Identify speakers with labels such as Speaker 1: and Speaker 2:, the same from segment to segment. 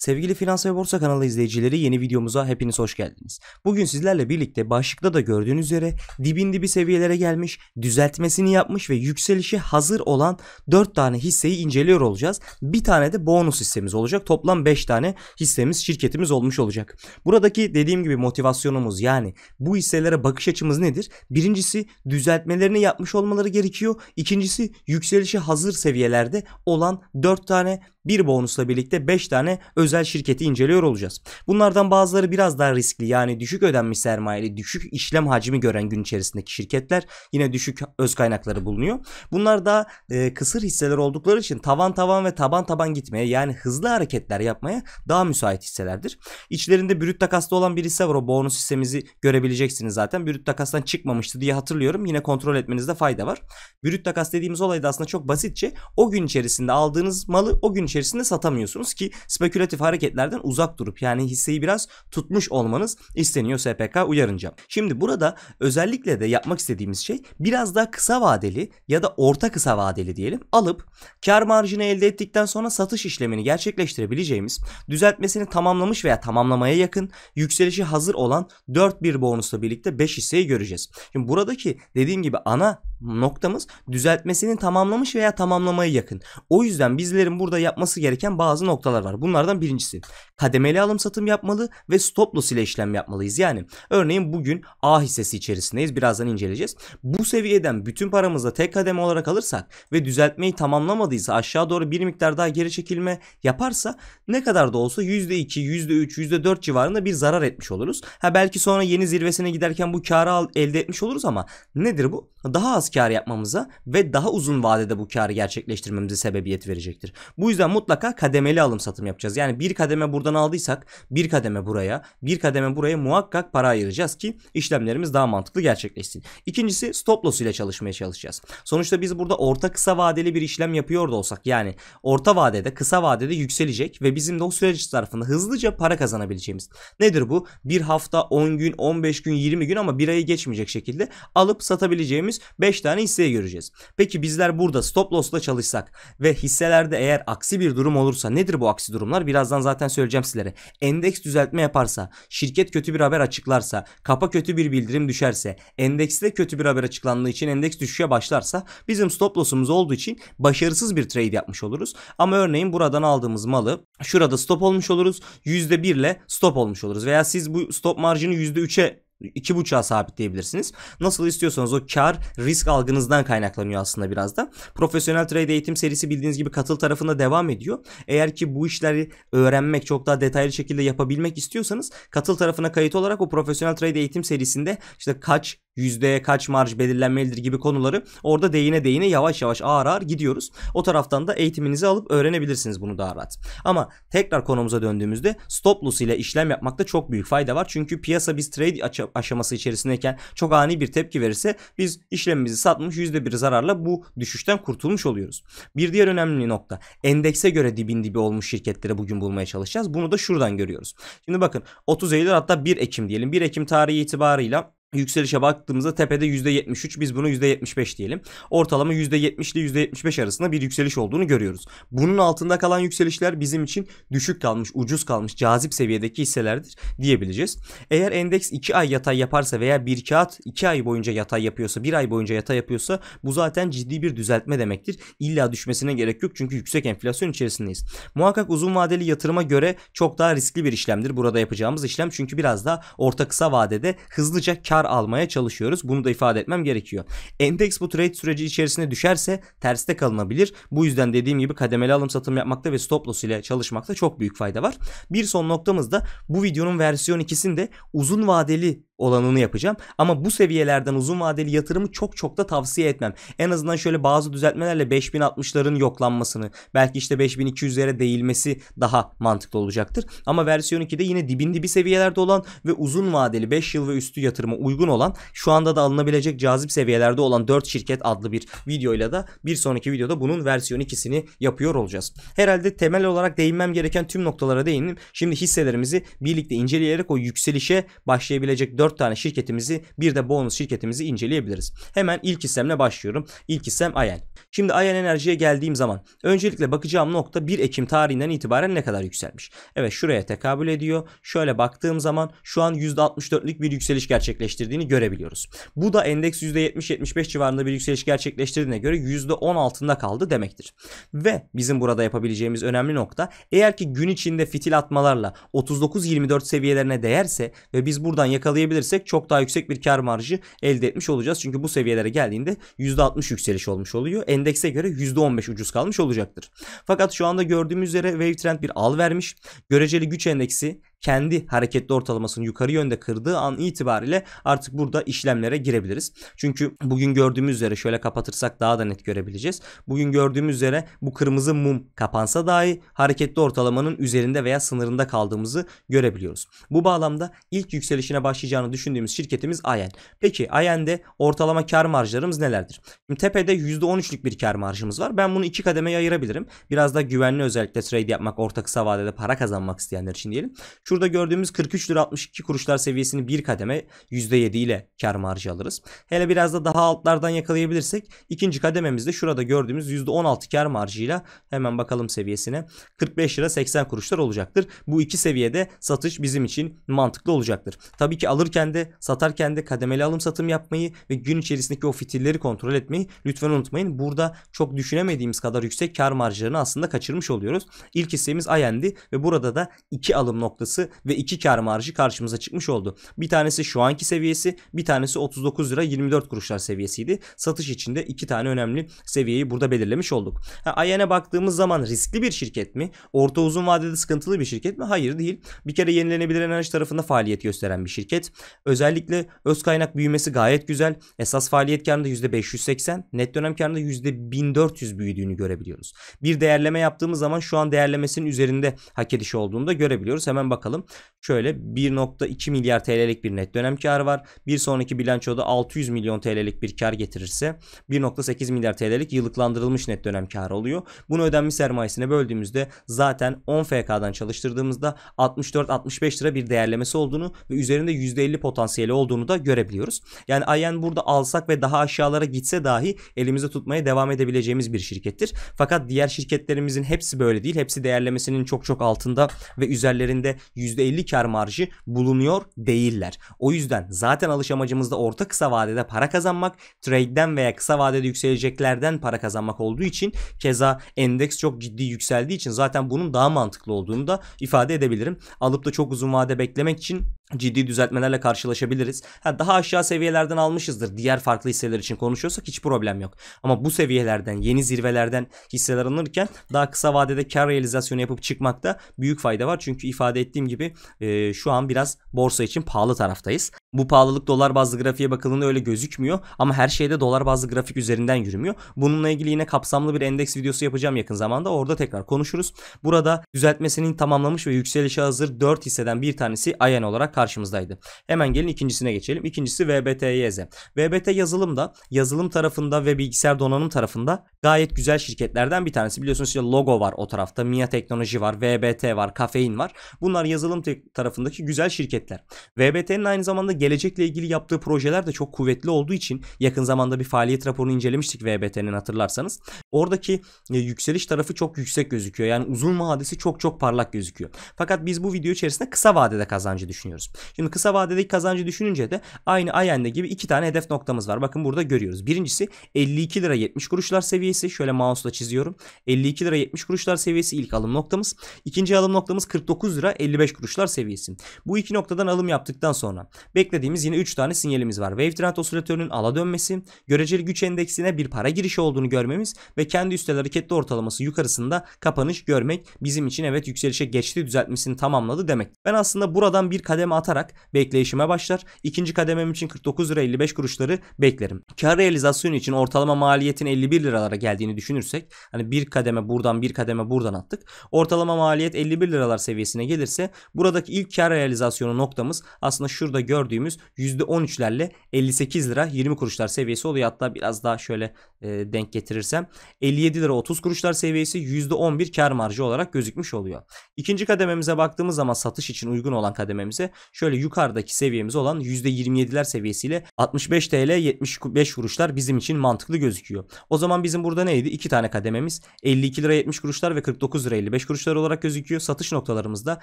Speaker 1: Sevgili Finans ve Borsa kanalı izleyicileri yeni videomuza hepiniz hoş geldiniz. Bugün sizlerle birlikte başlıkta da gördüğünüz üzere dibin dibi seviyelere gelmiş, düzeltmesini yapmış ve yükselişi hazır olan 4 tane hisseyi inceliyor olacağız. Bir tane de bonus hissemiz olacak. Toplam 5 tane hissemiz, şirketimiz olmuş olacak. Buradaki dediğim gibi motivasyonumuz yani bu hisselere bakış açımız nedir? Birincisi düzeltmelerini yapmış olmaları gerekiyor. İkincisi yükselişi hazır seviyelerde olan 4 tane bir bonusla birlikte 5 tane özel şirketi inceliyor olacağız. Bunlardan bazıları biraz daha riskli yani düşük ödenmiş sermayeli, düşük işlem hacmi gören gün içerisindeki şirketler yine düşük öz kaynakları bulunuyor. Bunlar da e, kısır hisseler oldukları için tavan tavan ve taban taban gitmeye yani hızlı hareketler yapmaya daha müsait hisselerdir. İçlerinde brüt takaslı olan bir hisse var o bonus hissemizi görebileceksiniz zaten. Brüt takastan çıkmamıştı diye hatırlıyorum. Yine kontrol etmenizde fayda var. Brüt takas dediğimiz olay da aslında çok basitçe o gün içerisinde aldığınız malı o gün içerisinde satamıyorsunuz ki spekülatif hareketlerden uzak durup yani hisseyi biraz tutmuş olmanız isteniyor SPK uyarınca. Şimdi burada özellikle de yapmak istediğimiz şey biraz daha kısa vadeli ya da orta kısa vadeli diyelim alıp kar marjını elde ettikten sonra satış işlemini gerçekleştirebileceğimiz düzeltmesini tamamlamış veya tamamlamaya yakın yükselişi hazır olan 4-1 bonusla birlikte 5 hisseyi göreceğiz. Şimdi buradaki dediğim gibi ana noktamız düzeltmesini tamamlamış veya tamamlamaya yakın. O yüzden bizlerin burada yapması gereken bazı noktalar var. Bunlardan birincisi kademeli alım satım yapmalı ve stop loss ile işlem yapmalıyız. Yani örneğin bugün A hissesi içerisindeyiz. Birazdan inceleyeceğiz. Bu seviyeden bütün paramızı tek kademe olarak alırsak ve düzeltmeyi tamamlamadıysa aşağı doğru bir miktar daha geri çekilme yaparsa ne kadar da olsa %2, %3, %4 civarında bir zarar etmiş oluruz. Ha belki sonra yeni zirvesine giderken bu karı elde etmiş oluruz ama nedir bu? Daha az az kar yapmamıza ve daha uzun vadede bu karı gerçekleştirmemize sebebiyet verecektir. Bu yüzden mutlaka kademeli alım satım yapacağız. Yani bir kademe buradan aldıysak bir kademe buraya, bir kademe buraya muhakkak para ayıracağız ki işlemlerimiz daha mantıklı gerçekleşsin. İkincisi stop loss ile çalışmaya çalışacağız. Sonuçta biz burada orta kısa vadeli bir işlem yapıyor da olsak yani orta vadede kısa vadede yükselecek ve bizim de o süreç zarfında hızlıca para kazanabileceğimiz. Nedir bu? Bir hafta, 10 gün, 15 gün, 20 gün ama bir ayı geçmeyecek şekilde alıp satabileceğimiz 5 tane hisseye göreceğiz. Peki bizler burada stop loss'la çalışsak ve hisselerde eğer aksi bir durum olursa nedir bu aksi durumlar? Birazdan zaten söyleyeceğim sizlere. Endeks düzeltme yaparsa, şirket kötü bir haber açıklarsa, kapa kötü bir bildirim düşerse, endekste kötü bir haber açıklandığı için endeks düşüşe başlarsa bizim stop loss'umuz olduğu için başarısız bir trade yapmış oluruz. Ama örneğin buradan aldığımız malı şurada stop olmuş oluruz. %1 ile stop olmuş oluruz. Veya siz bu stop marjını %3'e iki 2.5'a sabitleyebilirsiniz. Nasıl istiyorsanız o kar risk algınızdan kaynaklanıyor aslında biraz da. Profesyonel Trade eğitim serisi bildiğiniz gibi katıl tarafında devam ediyor. Eğer ki bu işleri öğrenmek çok daha detaylı şekilde yapabilmek istiyorsanız katıl tarafına kayıt olarak o profesyonel trade eğitim serisinde işte kaç yüzdeye kaç marj belirlenmelidir gibi konuları orada değine değine yavaş yavaş ağır ağır gidiyoruz. O taraftan da eğitiminizi alıp öğrenebilirsiniz bunu daha rahat. Ama tekrar konumuza döndüğümüzde stop loss ile işlem yapmakta çok büyük fayda var. Çünkü piyasa biz trade açıp aşaması içerisindeyken çok ani bir tepki verirse biz işlemimizi satmış %1 zararla bu düşüşten kurtulmuş oluyoruz. Bir diğer önemli nokta endekse göre dibin dibi olmuş şirketlere bugün bulmaya çalışacağız. Bunu da şuradan görüyoruz. Şimdi bakın 30 Eylül hatta 1 Ekim diyelim. 1 Ekim tarihi itibarıyla Yükselişe baktığımızda tepede %73 biz bunu %75 diyelim. Ortalama %70 ile %75 arasında bir yükseliş olduğunu görüyoruz. Bunun altında kalan yükselişler bizim için düşük kalmış, ucuz kalmış, cazip seviyedeki hisselerdir diyebileceğiz. Eğer endeks 2 ay yatay yaparsa veya bir kağıt 2 ay boyunca yatay yapıyorsa, 1 ay boyunca yatay yapıyorsa bu zaten ciddi bir düzeltme demektir. İlla düşmesine gerek yok çünkü yüksek enflasyon içerisindeyiz. Muhakkak uzun vadeli yatırıma göre çok daha riskli bir işlemdir burada yapacağımız işlem. Çünkü biraz daha orta kısa vadede hızlıca kar kar almaya çalışıyoruz. Bunu da ifade etmem gerekiyor. Endeks bu trade süreci içerisinde düşerse terste kalınabilir. Bu yüzden dediğim gibi kademeli alım satım yapmakta ve stop loss ile çalışmakta çok büyük fayda var. Bir son noktamız da bu videonun versiyon ikisinde uzun vadeli olanını yapacağım. Ama bu seviyelerden uzun vadeli yatırımı çok çok da tavsiye etmem. En azından şöyle bazı düzeltmelerle 5060'ların yoklanmasını belki işte 5200'lere değilmesi daha mantıklı olacaktır. Ama versiyon 2'de yine dibin dibi seviyelerde olan ve uzun vadeli 5 yıl ve üstü yatırıma uygun olan şu anda da alınabilecek cazip seviyelerde olan 4 şirket adlı bir videoyla da bir sonraki videoda bunun versiyon 2'sini yapıyor olacağız. Herhalde temel olarak değinmem gereken tüm noktalara değindim. Şimdi hisselerimizi birlikte inceleyerek o yükselişe başlayabilecek 4 4 tane şirketimizi bir de bonus şirketimizi inceleyebiliriz. Hemen ilk istemle başlıyorum. İlk istem Ayen. Şimdi Ayen Enerji'ye geldiğim zaman öncelikle bakacağım nokta 1 Ekim tarihinden itibaren ne kadar yükselmiş. Evet şuraya tekabül ediyor. Şöyle baktığım zaman şu an %64'lük bir yükseliş gerçekleştirdiğini görebiliyoruz. Bu da endeks %70-75 civarında bir yükseliş gerçekleştirdiğine göre %10 altında kaldı demektir. Ve bizim burada yapabileceğimiz önemli nokta eğer ki gün içinde fitil atmalarla 39-24 seviyelerine değerse ve biz buradan yakalayabiliriz alabilirsek çok daha yüksek bir kar marjı elde etmiş olacağız. Çünkü bu seviyelere geldiğinde %60 yükseliş olmuş oluyor. Endekse göre %15 ucuz kalmış olacaktır. Fakat şu anda gördüğümüz üzere Wave Trend bir al vermiş. Göreceli güç endeksi kendi hareketli ortalamasını yukarı yönde kırdığı an itibariyle artık burada işlemlere girebiliriz. Çünkü bugün gördüğümüz üzere şöyle kapatırsak daha da net görebileceğiz. Bugün gördüğümüz üzere bu kırmızı mum kapansa dahi hareketli ortalamanın üzerinde veya sınırında kaldığımızı görebiliyoruz. Bu bağlamda ilk yükselişine başlayacağını düşündüğümüz şirketimiz Ayen. Peki Ayen'de ortalama kar marjlarımız nelerdir? Şimdi tepede %13'lük bir kar marjımız var. Ben bunu iki kademeye ayırabilirim. Biraz da güvenli özellikle trade yapmak, orta kısa vadede para kazanmak isteyenler için diyelim. Şurada gördüğümüz 43 lira 62 kuruşlar seviyesini bir kademe %7 ile kar marjı alırız. Hele biraz da daha altlardan yakalayabilirsek ikinci kadememizde şurada gördüğümüz %16 kar marjıyla hemen bakalım seviyesine 45 lira 80 kuruşlar olacaktır. Bu iki seviyede satış bizim için mantıklı olacaktır. Tabii ki alırken de satarken de kademeli alım satım yapmayı ve gün içerisindeki o fitilleri kontrol etmeyi lütfen unutmayın. Burada çok düşünemediğimiz kadar yüksek kar marjlarını aslında kaçırmış oluyoruz. İlk hissemiz Ayendi ve burada da iki alım noktası fiyatlaması ve iki kar marjı karşımıza çıkmış oldu. Bir tanesi şu anki seviyesi bir tanesi 39 lira 24 kuruşlar seviyesiydi. Satış içinde iki tane önemli seviyeyi burada belirlemiş olduk. Ha, e'e baktığımız zaman riskli bir şirket mi? Orta uzun vadede sıkıntılı bir şirket mi? Hayır değil. Bir kere yenilenebilir enerji tarafında faaliyet gösteren bir şirket. Özellikle öz kaynak büyümesi gayet güzel. Esas faaliyet karında %580, net dönem karında %1400 büyüdüğünü görebiliyoruz. Bir değerleme yaptığımız zaman şu an değerlemesinin üzerinde hak edişi olduğunu da görebiliyoruz. Hemen bakalım bakalım. Şöyle 1.2 milyar TL'lik bir net dönem karı var. Bir sonraki bilançoda 600 milyon TL'lik bir kar getirirse 1.8 milyar TL'lik yıllıklandırılmış net dönem karı oluyor. Bunu ödenmiş sermayesine böldüğümüzde zaten 10 FK'dan çalıştırdığımızda 64-65 lira bir değerlemesi olduğunu ve üzerinde %50 potansiyeli olduğunu da görebiliyoruz. Yani Ayen burada alsak ve daha aşağılara gitse dahi elimizde tutmaya devam edebileceğimiz bir şirkettir. Fakat diğer şirketlerimizin hepsi böyle değil. Hepsi değerlemesinin çok çok altında ve üzerlerinde %50 kar marjı bulunuyor değiller. O yüzden zaten alış amacımızda orta kısa vadede para kazanmak, trade'den veya kısa vadede yükseleceklerden para kazanmak olduğu için keza endeks çok ciddi yükseldiği için zaten bunun daha mantıklı olduğunu da ifade edebilirim. Alıp da çok uzun vade beklemek için ciddi düzeltmelerle karşılaşabiliriz. Ha, daha aşağı seviyelerden almışızdır. Diğer farklı hisseler için konuşuyorsak hiç problem yok. Ama bu seviyelerden, yeni zirvelerden hisseler alınırken daha kısa vadede kar realizasyonu yapıp çıkmakta büyük fayda var. Çünkü ifade ettiğim gibi e, şu an biraz borsa için pahalı taraftayız bu pahalılık dolar bazlı grafiğe bakıldığında öyle gözükmüyor ama her şeyde dolar bazlı grafik üzerinden yürümüyor. Bununla ilgili yine kapsamlı bir endeks videosu yapacağım yakın zamanda. Orada tekrar konuşuruz. Burada düzeltmesinin tamamlamış ve yükselişe hazır 4 hisseden bir tanesi AYN olarak karşımızdaydı. Hemen gelin ikincisine geçelim. İkincisi VBTYZ. VBT yazılım da yazılım tarafında ve bilgisayar donanım tarafında gayet güzel şirketlerden bir tanesi. Biliyorsunuz işte logo var o tarafta. MIA Teknoloji var, VBT var, Kafein var. Bunlar yazılım tarafındaki güzel şirketler. VBT'nin aynı zamanda gelecekle ilgili yaptığı projeler de çok kuvvetli olduğu için yakın zamanda bir faaliyet raporunu incelemiştik VBT'nin hatırlarsanız. Oradaki e, yükseliş tarafı çok yüksek gözüküyor. Yani uzun vadesi çok çok parlak gözüküyor. Fakat biz bu video içerisinde kısa vadede kazancı düşünüyoruz. Şimdi kısa vadedeki kazancı düşününce de aynı Ayen'de gibi iki tane hedef noktamız var. Bakın burada görüyoruz. Birincisi 52 lira 70 kuruşlar seviyesi. Şöyle mouse'la çiziyorum. 52 lira 70 kuruşlar seviyesi ilk alım noktamız. İkinci alım noktamız 49 lira 55 kuruşlar seviyesi. Bu iki noktadan alım yaptıktan sonra bek beklediğimiz yine 3 tane sinyalimiz var. Wavetrend osilatörünün ala dönmesi, göreceli güç endeksine bir para girişi olduğunu görmemiz ve kendi üstel hareketli ortalaması yukarısında kapanış görmek bizim için evet yükselişe geçti düzeltmesini tamamladı demek. Ben aslında buradan bir kademe atarak bekleyişime başlar. İkinci kademem için 49 lira 55 kuruşları beklerim. Kar realizasyonu için ortalama maliyetin 51 liralara geldiğini düşünürsek hani bir kademe buradan bir kademe buradan attık. Ortalama maliyet 51 liralar seviyesine gelirse buradaki ilk kar realizasyonu noktamız aslında şurada gördüğüm gördüğümüz %13'lerle 58 lira 20 kuruşlar seviyesi oluyor. Hatta biraz daha şöyle e, denk getirirsem 57 lira 30 kuruşlar seviyesi %11 kar marjı olarak gözükmüş oluyor. İkinci kadememize baktığımız zaman satış için uygun olan kadememize şöyle yukarıdaki seviyemiz olan %27'ler seviyesiyle 65 TL 75 kuruşlar bizim için mantıklı gözüküyor. O zaman bizim burada neydi? İki tane kadememiz 52 lira 70 kuruşlar ve 49 lira 55 kuruşlar olarak gözüküyor. Satış noktalarımızda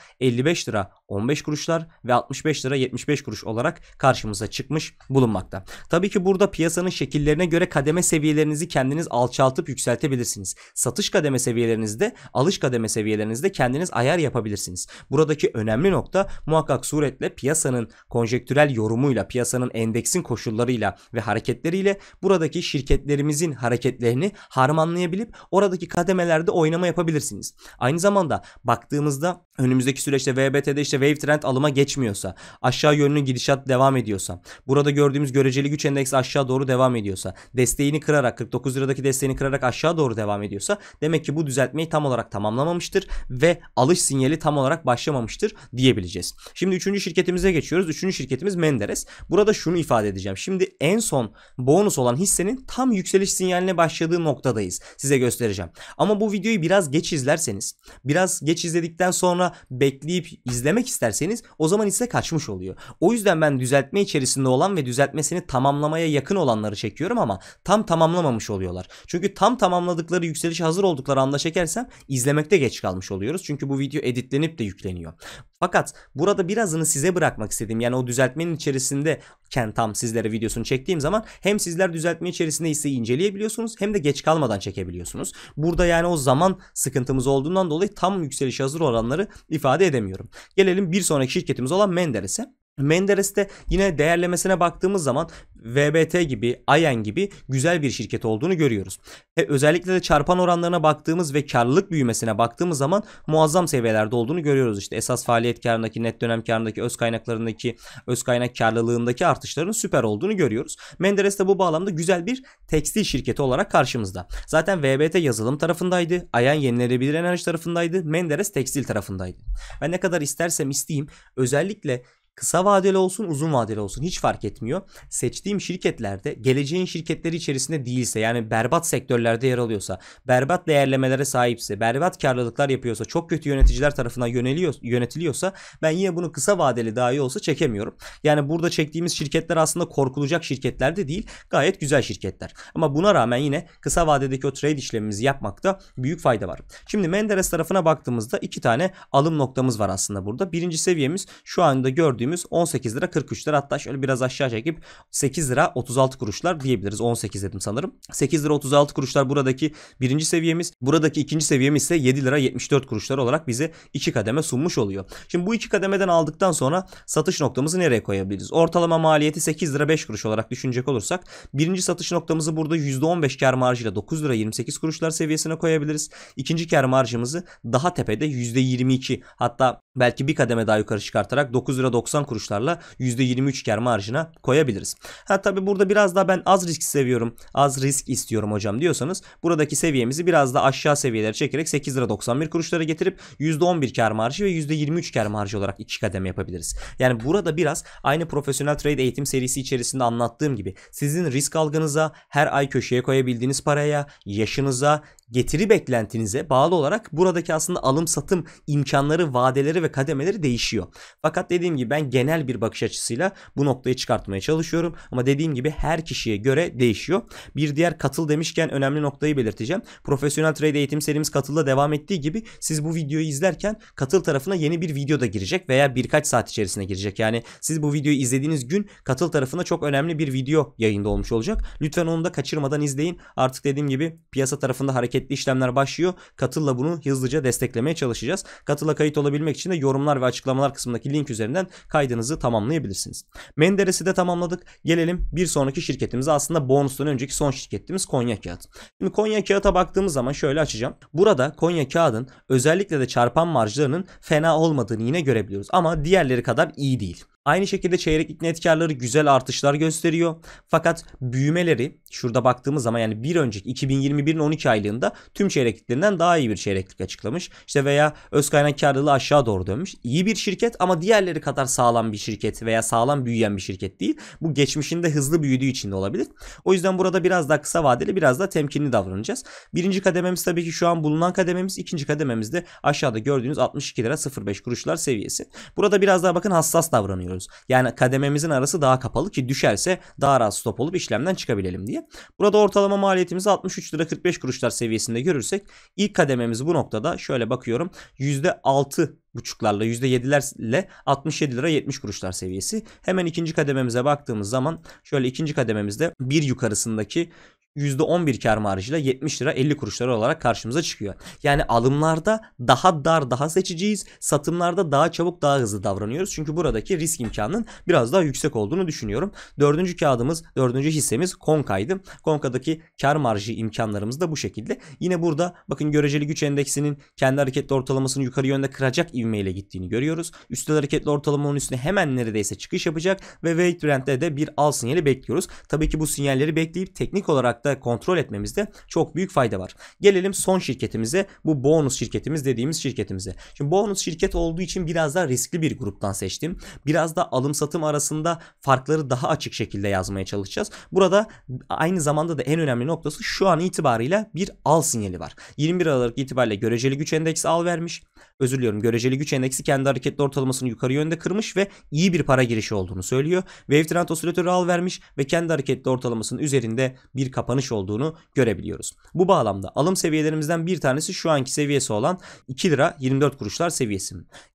Speaker 1: 55 lira 15 kuruşlar ve 65 lira 75 kuruş olarak olarak karşımıza çıkmış bulunmakta. Tabii ki burada piyasanın şekillerine göre kademe seviyelerinizi kendiniz alçaltıp yükseltebilirsiniz. Satış kademe seviyelerinizde, alış kademe seviyelerinizde kendiniz ayar yapabilirsiniz. Buradaki önemli nokta muhakkak suretle piyasanın konjektürel yorumuyla, piyasanın endeksin koşullarıyla ve hareketleriyle buradaki şirketlerimizin hareketlerini harmanlayabilip oradaki kademelerde oynama yapabilirsiniz. Aynı zamanda baktığımızda önümüzdeki süreçte VBT'de işte wave trend alıma geçmiyorsa aşağı yönlü gidişat aşağı devam ediyorsa, burada gördüğümüz göreceli güç endeksi aşağı doğru devam ediyorsa, desteğini kırarak 49 liradaki desteğini kırarak aşağı doğru devam ediyorsa demek ki bu düzeltmeyi tam olarak tamamlamamıştır ve alış sinyali tam olarak başlamamıştır diyebileceğiz. Şimdi üçüncü şirketimize geçiyoruz. Üçüncü şirketimiz Menderes. Burada şunu ifade edeceğim. Şimdi en son bonus olan hissenin tam yükseliş sinyaline başladığı noktadayız. Size göstereceğim. Ama bu videoyu biraz geç izlerseniz, biraz geç izledikten sonra bekleyip izlemek isterseniz o zaman hisse kaçmış oluyor. O yüzden ben ben düzeltme içerisinde olan ve düzeltmesini tamamlamaya yakın olanları çekiyorum ama tam tamamlamamış oluyorlar. Çünkü tam tamamladıkları yükselişe hazır oldukları anda çekersem izlemekte geç kalmış oluyoruz. Çünkü bu video editlenip de yükleniyor. Fakat burada birazını size bırakmak istedim. Yani o düzeltmenin içerisinde Ken tam sizlere videosunu çektiğim zaman hem sizler düzeltme içerisinde hisseyi inceleyebiliyorsunuz hem de geç kalmadan çekebiliyorsunuz. Burada yani o zaman sıkıntımız olduğundan dolayı tam yükseliş hazır olanları ifade edemiyorum. Gelelim bir sonraki şirketimiz olan Menderes'e. Menderes'te yine değerlemesine baktığımız zaman VBT gibi, Ayen gibi güzel bir şirket olduğunu görüyoruz. E, özellikle de çarpan oranlarına baktığımız ve karlılık büyümesine baktığımız zaman muazzam seviyelerde olduğunu görüyoruz. İşte esas faaliyet karındaki, net dönem karındaki, öz kaynaklarındaki, öz kaynak karlılığındaki artışların süper olduğunu görüyoruz. Menderes de bu bağlamda güzel bir tekstil şirketi olarak karşımızda. Zaten VBT yazılım tarafındaydı, Ayen yenilenebilir enerji tarafındaydı, Menderes tekstil tarafındaydı. Ben ne kadar istersem isteyeyim özellikle Kısa vadeli olsun uzun vadeli olsun hiç fark etmiyor. Seçtiğim şirketlerde geleceğin şirketleri içerisinde değilse yani berbat sektörlerde yer alıyorsa, berbat değerlemelere sahipse, berbat karlılıklar yapıyorsa, çok kötü yöneticiler tarafından yöneliyor, yönetiliyorsa ben yine bunu kısa vadeli dahi olsa çekemiyorum. Yani burada çektiğimiz şirketler aslında korkulacak şirketler de değil gayet güzel şirketler. Ama buna rağmen yine kısa vadedeki o trade işlemimizi yapmakta büyük fayda var. Şimdi Menderes tarafına baktığımızda iki tane alım noktamız var aslında burada. Birinci seviyemiz şu anda gördüğümüz böldüğümüz 18 lira 43 lira hatta şöyle biraz aşağı çekip 8 lira 36 kuruşlar diyebiliriz. 18 dedim sanırım. 8 lira 36 kuruşlar buradaki birinci seviyemiz. Buradaki ikinci seviyemiz ise 7 lira 74 kuruşlar olarak bize iki kademe sunmuş oluyor. Şimdi bu iki kademeden aldıktan sonra satış noktamızı nereye koyabiliriz? Ortalama maliyeti 8 lira 5 kuruş olarak düşünecek olursak birinci satış noktamızı burada %15 kar marjıyla 9 lira 28 kuruşlar seviyesine koyabiliriz. İkinci kar marjımızı daha tepede %22 hatta belki bir kademe daha yukarı çıkartarak 9 lira 90 90 kuruşlarla %23 kar marjına koyabiliriz. Ha tabi burada biraz daha ben az risk seviyorum. Az risk istiyorum hocam diyorsanız buradaki seviyemizi biraz da aşağı seviyelere çekerek 8 lira 91 kuruşlara getirip %11 kar marjı ve %23 kar marjı olarak iki kademe yapabiliriz. Yani burada biraz aynı profesyonel trade eğitim serisi içerisinde anlattığım gibi sizin risk algınıza, her ay köşeye koyabildiğiniz paraya, yaşınıza, getiri beklentinize bağlı olarak buradaki aslında alım satım imkanları, vadeleri ve kademeleri değişiyor. Fakat dediğim gibi ben genel bir bakış açısıyla bu noktayı çıkartmaya çalışıyorum. Ama dediğim gibi her kişiye göre değişiyor. Bir diğer katıl demişken önemli noktayı belirteceğim. Profesyonel Trade eğitim serimiz katılda devam ettiği gibi siz bu videoyu izlerken katıl tarafına yeni bir video da girecek veya birkaç saat içerisinde girecek. Yani siz bu videoyu izlediğiniz gün katıl tarafına çok önemli bir video yayında olmuş olacak. Lütfen onu da kaçırmadan izleyin. Artık dediğim gibi piyasa tarafında hareketli işlemler başlıyor. Katılla bunu hızlıca desteklemeye çalışacağız. Katıla kayıt olabilmek için de yorumlar ve açıklamalar kısmındaki link üzerinden kaydınızı tamamlayabilirsiniz. Menderes'i de tamamladık. Gelelim bir sonraki şirketimize aslında bonustan önceki son şirketimiz Konya Kağıt. Şimdi Konya Kağıt'a baktığımız zaman şöyle açacağım. Burada Konya Kağıt'ın özellikle de çarpan marjlarının fena olmadığını yine görebiliyoruz. Ama diğerleri kadar iyi değil. Aynı şekilde çeyreklik net karları güzel artışlar gösteriyor. Fakat büyümeleri şurada baktığımız zaman yani bir önceki 2021'in 12 aylığında tüm çeyrekliklerinden daha iyi bir çeyreklik açıklamış. İşte veya öz kaynak karlılığı aşağı doğru dönmüş. İyi bir şirket ama diğerleri kadar sağlam bir şirket veya sağlam büyüyen bir şirket değil. Bu geçmişinde hızlı büyüdüğü için de olabilir. O yüzden burada biraz daha kısa vadeli biraz daha temkinli davranacağız. Birinci kadememiz tabii ki şu an bulunan kadememiz. ikinci kadememiz de aşağıda gördüğünüz 62 lira 05 kuruşlar seviyesi. Burada biraz daha bakın hassas davranıyoruz yapamıyoruz. Yani kadememizin arası daha kapalı ki düşerse daha rahat stop olup işlemden çıkabilelim diye. Burada ortalama maliyetimizi 63 lira 45 kuruşlar seviyesinde görürsek ilk kadememiz bu noktada şöyle bakıyorum %6 buçuklarla %7'lerle 67 lira 70 kuruşlar seviyesi. Hemen ikinci kadememize baktığımız zaman şöyle ikinci kadememizde bir yukarısındaki %11 kar marjıyla 70 lira 50 kuruşları olarak karşımıza çıkıyor. Yani alımlarda daha dar daha seçiciyiz. Satımlarda daha çabuk daha hızlı davranıyoruz. Çünkü buradaki risk imkanının biraz daha yüksek olduğunu düşünüyorum. Dördüncü kağıdımız, dördüncü hissemiz Konka'ydı. Konka'daki kar marjı imkanlarımız da bu şekilde. Yine burada bakın göreceli güç endeksinin kendi hareketli ortalamasını yukarı yönde kıracak ivmeyle gittiğini görüyoruz. Üstel hareketli ortalamanın üstüne hemen neredeyse çıkış yapacak ve Weight Brand'de de bir al sinyali bekliyoruz. Tabii ki bu sinyalleri bekleyip teknik olarak da nokta kontrol etmemizde çok büyük fayda var. Gelelim son şirketimize bu bonus şirketimiz dediğimiz şirketimize. Şimdi bonus şirket olduğu için biraz daha riskli bir gruptan seçtim. Biraz da alım satım arasında farkları daha açık şekilde yazmaya çalışacağız. Burada aynı zamanda da en önemli noktası şu an itibariyle bir al sinyali var. 21 Aralık itibariyle göreceli güç endeksi al vermiş özür diliyorum göreceli güç endeksi kendi hareketli ortalamasını yukarı yönde kırmış ve iyi bir para girişi olduğunu söylüyor. Wave Trend Oscillator'ı al vermiş ve kendi hareketli ortalamasının üzerinde bir kapanış olduğunu görebiliyoruz. Bu bağlamda alım seviyelerimizden bir tanesi şu anki seviyesi olan 2 lira 24 kuruşlar seviyesi.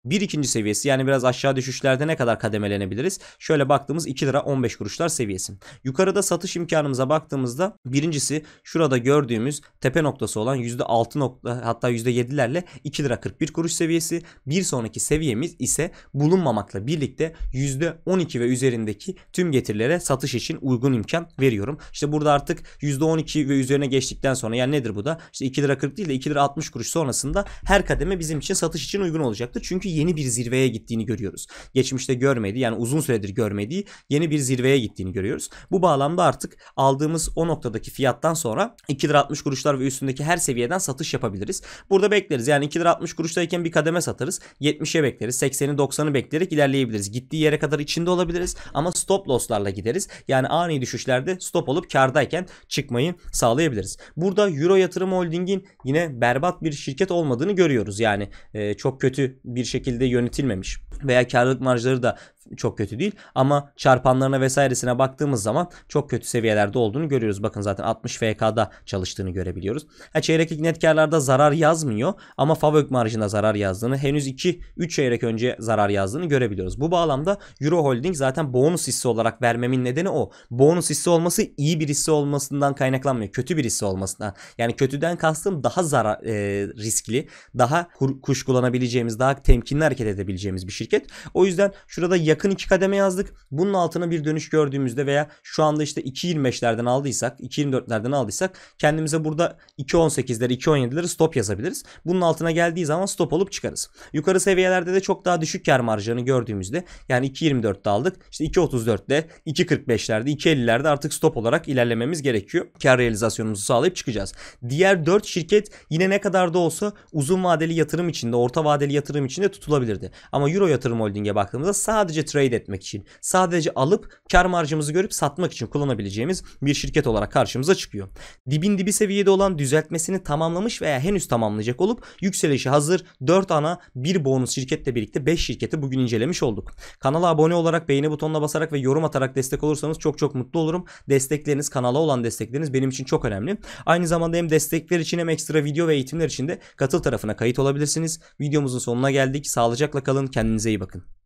Speaker 1: Bir ikinci seviyesi yani biraz aşağı düşüşlerde ne kadar kademelenebiliriz? Şöyle baktığımız 2 lira 15 kuruşlar seviyesi. Yukarıda satış imkanımıza baktığımızda birincisi şurada gördüğümüz tepe noktası olan %6 nokta hatta %7'lerle 2 lira 41 kuruş seviyesi. Bir sonraki seviyemiz ise bulunmamakla birlikte %12 ve üzerindeki tüm getirilere satış için uygun imkan veriyorum. İşte burada artık %12 ve üzerine geçtikten sonra yani nedir bu da? İşte 2 lira 40 değil de 2 lira 60 kuruş sonrasında her kademe bizim için satış için uygun olacaktır. Çünkü yeni bir zirveye gittiğini görüyoruz. Geçmişte görmediği yani uzun süredir görmediği yeni bir zirveye gittiğini görüyoruz. Bu bağlamda artık aldığımız o noktadaki fiyattan sonra 2 lira 60 kuruşlar ve üstündeki her seviyeden satış yapabiliriz. Burada bekleriz. Yani 2 lira 60 kuruşta 60'tayken bir kademe satarız. 70'e bekleriz. 80'i 90'ı bekleyerek ilerleyebiliriz. Gittiği yere kadar içinde olabiliriz ama stop losslarla gideriz. Yani ani düşüşlerde stop olup kardayken çıkmayı sağlayabiliriz. Burada Euro Yatırım Holding'in yine berbat bir şirket olmadığını görüyoruz. Yani e, çok kötü bir şekilde yönetilmemiş veya karlılık marjları da çok kötü değil ama çarpanlarına vesairesine baktığımız zaman çok kötü seviyelerde olduğunu görüyoruz. Bakın zaten 60 VK'da çalıştığını görebiliyoruz. Ha, çeyrek net zarar yazmıyor ama FAVÖK marjına zarar yazdığını henüz 2-3 çeyrek önce zarar yazdığını görebiliyoruz. Bu bağlamda Euro Holding zaten bonus hissi olarak vermemin nedeni o. Bonus hissi olması iyi bir hisse olmasından kaynaklanmıyor. Kötü bir hisse olmasından. Yani kötüden kastım daha zarar e, riskli, daha kuşkulanabileceğimiz, daha temkinli hareket edebileceğimiz bir şirket. O yüzden şurada ya yakın iki kademe yazdık. Bunun altına bir dönüş gördüğümüzde veya şu anda işte 2.25'lerden aldıysak 2.24'lerden aldıysak kendimize burada 2.18'leri 2.17'leri stop yazabiliriz. Bunun altına geldiği zaman stop alıp çıkarız. Yukarı seviyelerde de çok daha düşük kar marjını gördüğümüzde yani 2.24'te aldık. İşte 2.34'te 2.45'lerde 2.50'lerde artık stop olarak ilerlememiz gerekiyor. Kar realizasyonumuzu sağlayıp çıkacağız. Diğer 4 şirket yine ne kadar da olsa uzun vadeli yatırım içinde orta vadeli yatırım içinde tutulabilirdi. Ama Euro Yatırım Holding'e baktığımızda sadece sadece trade etmek için, sadece alıp kar marjımızı görüp satmak için kullanabileceğimiz bir şirket olarak karşımıza çıkıyor. Dibin dibi seviyede olan düzeltmesini tamamlamış veya henüz tamamlayacak olup yükselişi hazır 4 ana bir bonus şirketle birlikte 5 şirketi bugün incelemiş olduk. Kanala abone olarak beğeni butonuna basarak ve yorum atarak destek olursanız çok çok mutlu olurum. Destekleriniz kanala olan destekleriniz benim için çok önemli. Aynı zamanda hem destekler için hem ekstra video ve eğitimler için de katıl tarafına kayıt olabilirsiniz. Videomuzun sonuna geldik. Sağlıcakla kalın. Kendinize iyi bakın.